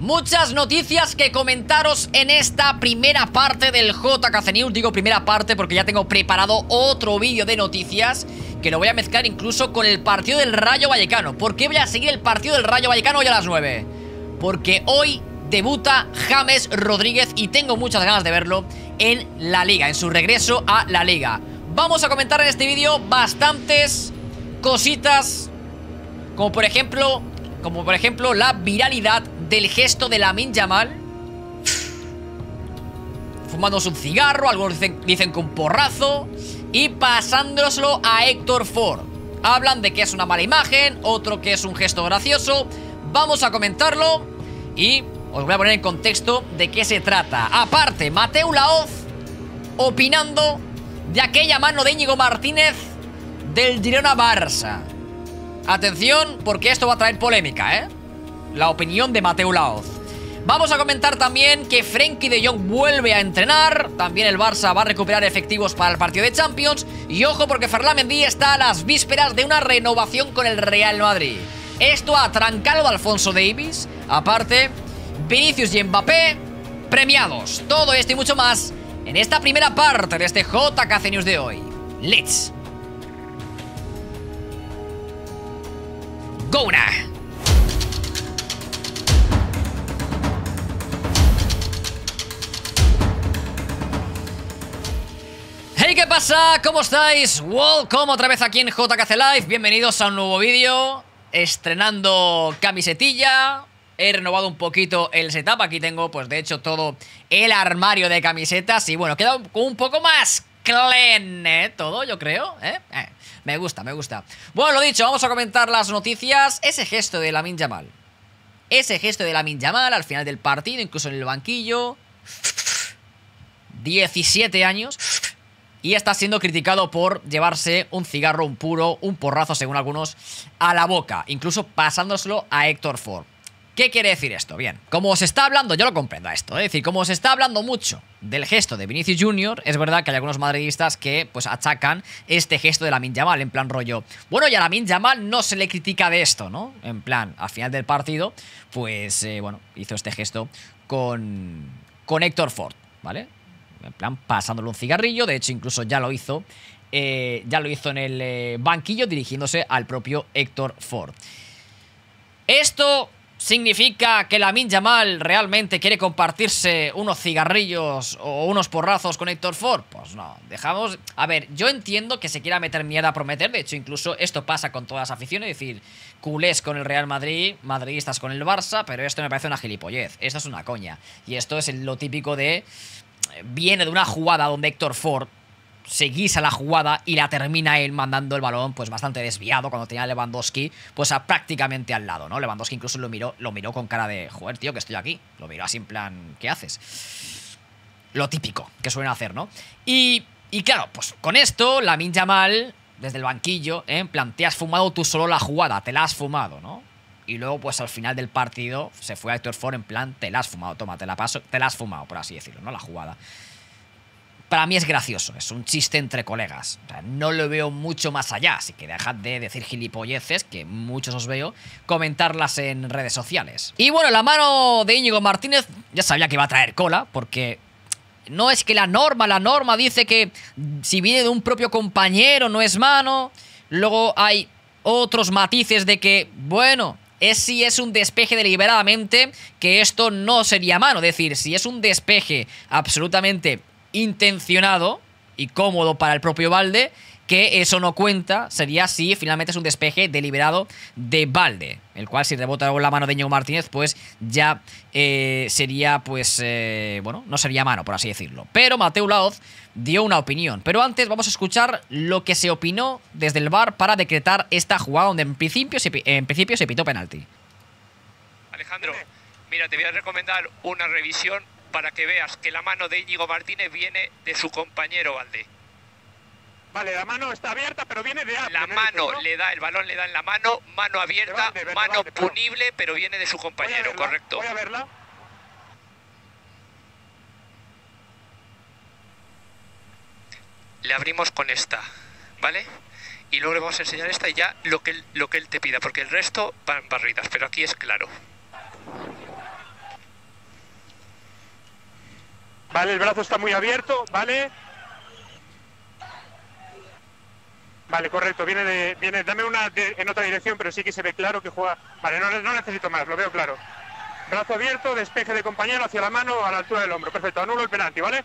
Muchas noticias que comentaros en esta primera parte del JKC News Digo primera parte porque ya tengo preparado otro vídeo de noticias Que lo voy a mezclar incluso con el partido del Rayo Vallecano ¿Por qué voy a seguir el partido del Rayo Vallecano hoy a las 9? Porque hoy debuta James Rodríguez y tengo muchas ganas de verlo en la Liga En su regreso a la Liga Vamos a comentar en este vídeo bastantes cositas Como por ejemplo como por ejemplo la viralidad del gesto de Min Yamal fumándose un cigarro, algunos dicen, que un porrazo, y pasándoselo a Héctor Ford. Hablan de que es una mala imagen, otro que es un gesto gracioso. Vamos a comentarlo y os voy a poner en contexto de qué se trata. Aparte, Mateo Laoz opinando de aquella mano de Íñigo Martínez del Girona Barça. Atención, porque esto va a traer polémica, ¿eh? La opinión de Mateo Laoz. Vamos a comentar también que Frenkie de Jong vuelve a entrenar. También el Barça va a recuperar efectivos para el partido de Champions. Y ojo porque Ferland está a las vísperas de una renovación con el Real Madrid. Esto ha trancado Alfonso Davis. Aparte, Vinicius y Mbappé premiados. Todo esto y mucho más en esta primera parte de este JKC News de hoy. ¡Let's! Gona Hey, ¿qué pasa? ¿Cómo estáis? Welcome otra vez aquí en JKC Live. Bienvenidos a un nuevo vídeo. Estrenando camisetilla. He renovado un poquito el setup. Aquí tengo, pues de hecho, todo el armario de camisetas. Y bueno, queda un poco más Clen, ¿eh? Todo, yo creo, ¿eh? ¿eh? Me gusta, me gusta. Bueno, lo dicho, vamos a comentar las noticias. Ese gesto de Lamin Yamal. Ese gesto de Lamin Yamal al final del partido, incluso en el banquillo. 17 años. Y está siendo criticado por llevarse un cigarro, un puro, un porrazo, según algunos, a la boca. Incluso pasándoselo a Héctor Ford. ¿Qué quiere decir esto? Bien, como se está hablando, yo lo comprendo a esto, ¿eh? es decir, como se está hablando mucho del gesto de Vinicius Jr., es verdad que hay algunos madridistas que pues achacan este gesto de la min Jamal en plan rollo, bueno, y a min Yamal no se le critica de esto, ¿no? En plan, al final del partido, pues eh, bueno, hizo este gesto con, con Héctor Ford, ¿vale? En plan, pasándole un cigarrillo, de hecho incluso ya lo hizo, eh, ya lo hizo en el banquillo dirigiéndose al propio Héctor Ford. Esto significa que la Minja Mal realmente quiere compartirse unos cigarrillos o unos porrazos con Héctor Ford? Pues no, dejamos... A ver, yo entiendo que se quiera meter mierda a prometer, de hecho incluso esto pasa con todas las aficiones, es decir, culés con el Real Madrid, madridistas con el Barça, pero esto me parece una gilipollez, esto es una coña. Y esto es lo típico de... Viene de una jugada donde Héctor Ford seguís a la jugada y la termina él mandando el balón pues bastante desviado cuando tenía Lewandowski pues a prácticamente al lado, ¿no? Lewandowski incluso lo miró, lo miró con cara de, joder, tío, que estoy aquí. Lo miró así en plan, ¿qué haces? Lo típico que suelen hacer, ¿no? Y, claro, pues con esto, la Minja Mal, desde el banquillo, ¿eh? en plan, te has fumado tú solo la jugada, te la has fumado, ¿no? Y luego, pues al final del partido, se fue a Héctor Ford en plan, te la has fumado, toma, te la paso, te la has fumado, por así decirlo, ¿no? La jugada para mí es gracioso, es un chiste entre colegas. no lo veo mucho más allá, así que dejad de decir gilipolleces, que muchos os veo, comentarlas en redes sociales. Y bueno, la mano de Íñigo Martínez ya sabía que iba a traer cola, porque no es que la norma, la norma dice que si viene de un propio compañero no es mano. Luego hay otros matices de que, bueno, es si es un despeje deliberadamente que esto no sería mano. Es decir, si es un despeje absolutamente intencionado y cómodo para el propio balde que eso no cuenta, sería si finalmente es un despeje deliberado de balde el cual si rebota la mano de ñu Martínez, pues ya eh, sería, pues, eh, bueno, no sería mano, por así decirlo. Pero Mateo Laoz dio una opinión. Pero antes vamos a escuchar lo que se opinó desde el bar para decretar esta jugada donde en principio en principio se pitó penalti. Alejandro, mira, te voy a recomendar una revisión para que veas que la mano de Íñigo Martínez viene de su compañero Valde Vale, la mano está abierta, pero viene de La mano le da, el balón le da en la mano, mano abierta, mano punible, pero... viene de su compañero, correcto. Voy a verla. Le abrimos con esta, ¿vale? Y luego le vamos a enseñar esta y ya lo que lo que él te pida, porque el resto van barridas, pero aquí es claro. Vale, el brazo está muy abierto, vale. Vale, correcto, viene de, viene, dame una en otra dirección, pero sí que se ve claro que juega. Vale, no, necesito más, lo veo claro. Brazo abierto, despeje de compañero hacia la mano a la altura del hombro. Perfecto, anulo el penalti, ¿vale?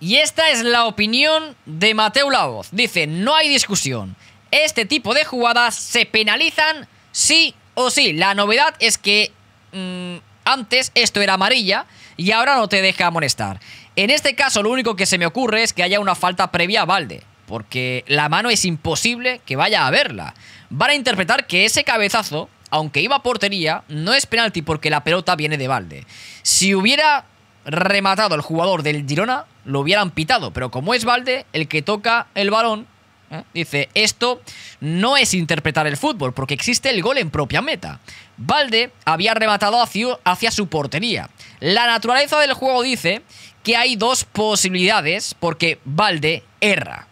Y esta es la opinión de Mateo Lavoz. Dice, no hay discusión. Este tipo de jugadas se penalizan sí o sí. La novedad es que mm, antes esto era amarilla y ahora no te deja amonestar. En este caso lo único que se me ocurre es que haya una falta previa a Valde, porque la mano es imposible que vaya a verla. Van a interpretar que ese cabezazo, aunque iba a portería, no es penalti porque la pelota viene de balde. Si hubiera rematado el jugador del Girona, lo hubieran pitado, pero como es balde el que toca el balón, ¿eh? dice, esto no es interpretar el fútbol porque existe el gol en propia meta. Valde había rematado hacia, su portería. La naturaleza del juego dice que hay dos posibilidades porque Valde erra.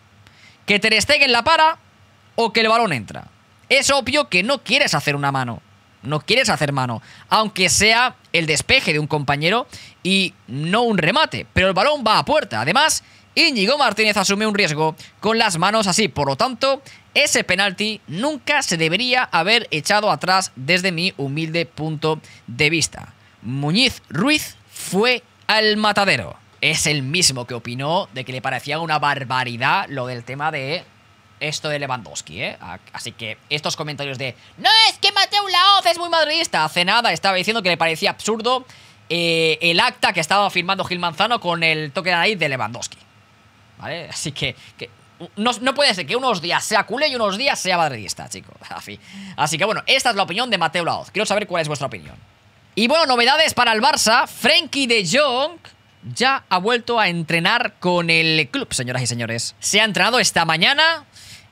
Que Ter Stegen la para o que el balón entra. Es obvio que no quieres hacer una mano. No quieres hacer mano. Aunque sea el despeje de un compañero y no un remate. Pero el balón va a puerta. Además, Íñigo Martínez asume un riesgo con las manos así, por lo tanto, ese penalti nunca se debería haber echado atrás desde mi humilde punto de vista. Muñiz Ruiz fue al matadero. Es el mismo que opinó de que le parecía una barbaridad lo del tema de esto de Lewandowski, ¿eh? Así que estos comentarios de No, es que Mateo Laoz es muy madridista. Hace nada estaba diciendo que le parecía absurdo eh, el acta que estaba firmando Gil Manzano con el toque de nariz de Lewandowski. ¿vale? Así que, no, puede ser que unos días sea culé y unos días sea madridista, chico. Así que bueno, esta es la opinión de Mateo Laoz. Quiero saber cuál es vuestra opinión. Y bueno, novedades para el Barça. Frenkie de Jong ya ha vuelto a entrenar con el club, señoras y señores. Se ha entrenado esta mañana,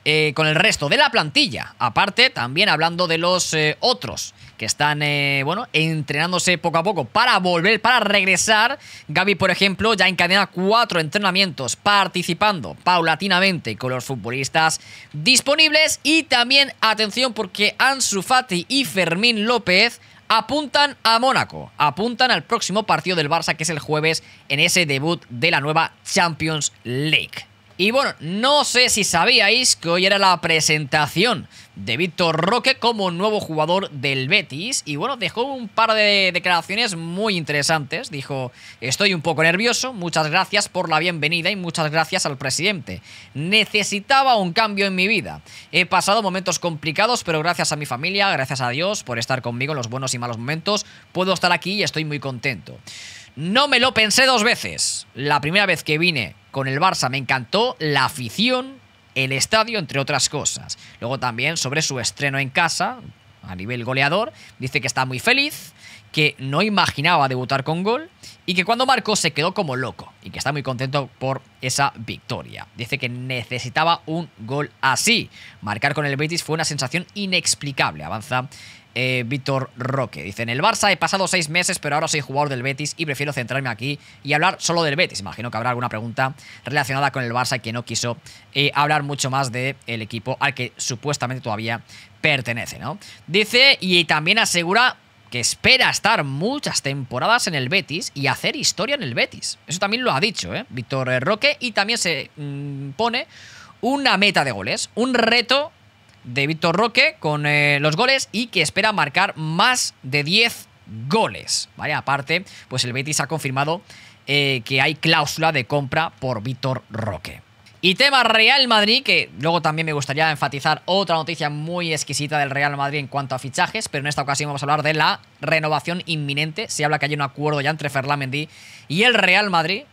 eh, con el resto de la plantilla. Aparte, también hablando de los eh, otros que están, eh, bueno, entrenándose poco a poco para volver, para regresar. Gaby, por ejemplo, ya encadena cuatro entrenamientos participando paulatinamente con los futbolistas disponibles. Y también, atención, porque Ansu Fati y Fermín López apuntan a Mónaco, apuntan al próximo partido del Barça, que es el jueves, en ese debut de la nueva Champions League. Y bueno, no sé si sabíais que hoy era la presentación de Víctor Roque como nuevo jugador del Betis. Y bueno, dejó un par de declaraciones muy interesantes. Dijo, estoy un poco nervioso, muchas gracias por la bienvenida y muchas gracias al presidente. Necesitaba un cambio en mi vida. He pasado momentos complicados, pero gracias a mi familia, gracias a Dios por estar conmigo en los buenos y malos momentos, puedo estar aquí y estoy muy contento. No me lo pensé dos veces. La primera vez que vine con el Barça. Me encantó la afición, el estadio, entre otras cosas. Luego también sobre su estreno en casa, a nivel goleador, dice que está muy feliz, que no imaginaba debutar con gol y que cuando marcó se quedó como loco y que está muy contento por esa victoria. Dice que necesitaba un gol así. Marcar con el Betis fue una sensación inexplicable, avanza eh, Víctor Roque. Dice, en el Barça he pasado seis meses, pero ahora soy jugador del Betis y prefiero centrarme aquí y hablar solo del Betis. Imagino que habrá alguna pregunta relacionada con el Barça que no quiso eh, hablar mucho más del el equipo al que supuestamente todavía pertenece, ¿no? Dice, y también asegura que espera estar muchas temporadas en el Betis y hacer historia en el Betis. Eso también lo ha dicho, ¿eh? Víctor eh, Roque. Y también se mm, pone una meta de goles, un reto de Víctor Roque con eh, los goles y que espera marcar más de 10 goles. ¿vale? Aparte, pues el Betis ha confirmado eh, que hay cláusula de compra por Víctor Roque. Y tema Real Madrid, que luego también me gustaría enfatizar otra noticia muy exquisita del Real Madrid en cuanto a fichajes, pero en esta ocasión vamos a hablar de la renovación inminente. Se habla que hay un acuerdo ya entre Ferland Mendy y el Real Madrid,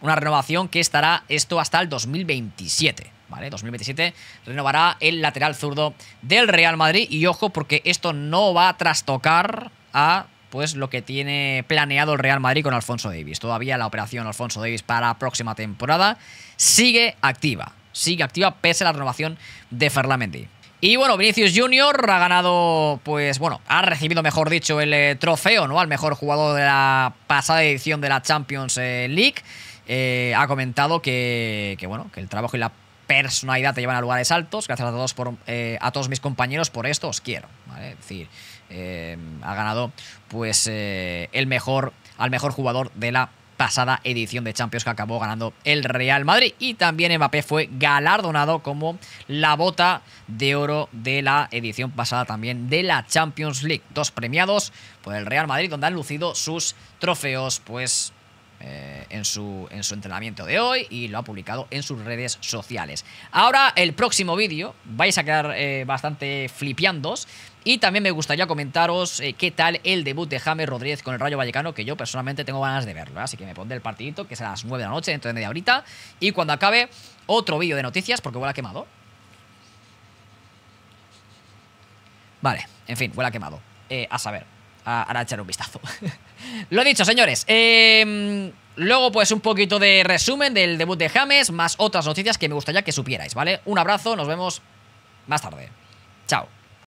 una renovación que estará esto hasta el 2027. 2027 renovará el lateral zurdo del Real Madrid y ojo porque esto no va a trastocar a pues lo que tiene planeado el Real Madrid con Alfonso Davis. Todavía la operación Alfonso Davis para la próxima temporada sigue activa, sigue activa pese a la renovación de Ferlamendi. Y bueno, Vinicius Junior ha ganado, pues bueno, ha recibido, mejor dicho, el eh, trofeo, ¿no? Al mejor jugador de la pasada edición de la Champions eh, League. Eh, ha comentado que, bueno, que el trabajo y la personalidad te llevan a lugares altos. Gracias a todos, por, eh, a todos mis compañeros por esto, os quiero. decir, eh, ha ganado pues eh, el mejor, al mejor jugador de la pasada edición de Champions que acabó ganando el Real Madrid. Y también Mbappé fue galardonado como la bota de oro de la edición pasada también de la Champions League. Dos premiados por el Real Madrid donde han lucido sus trofeos pues eh, en, su, en su entrenamiento de hoy y lo ha publicado en sus redes sociales. Ahora, el próximo vídeo, vais a quedar eh, bastante flipiandos. Y también me gustaría comentaros eh, qué tal el debut de James Rodríguez con el Rayo Vallecano, que yo personalmente tengo ganas de verlo. Así que me pondré el partidito, que es a las 9 de la noche, dentro de media horita. Y cuando acabe, otro vídeo de noticias, porque vuela quemado. Vale, en fin, vuela quemado. a saber a, echar un vistazo. Lo dicho, señores. Em, luego, pues, un poquito de resumen del debut de James, más otras noticias que me gustaría que supierais, ¿vale? Un abrazo, nos vemos más tarde. Chao.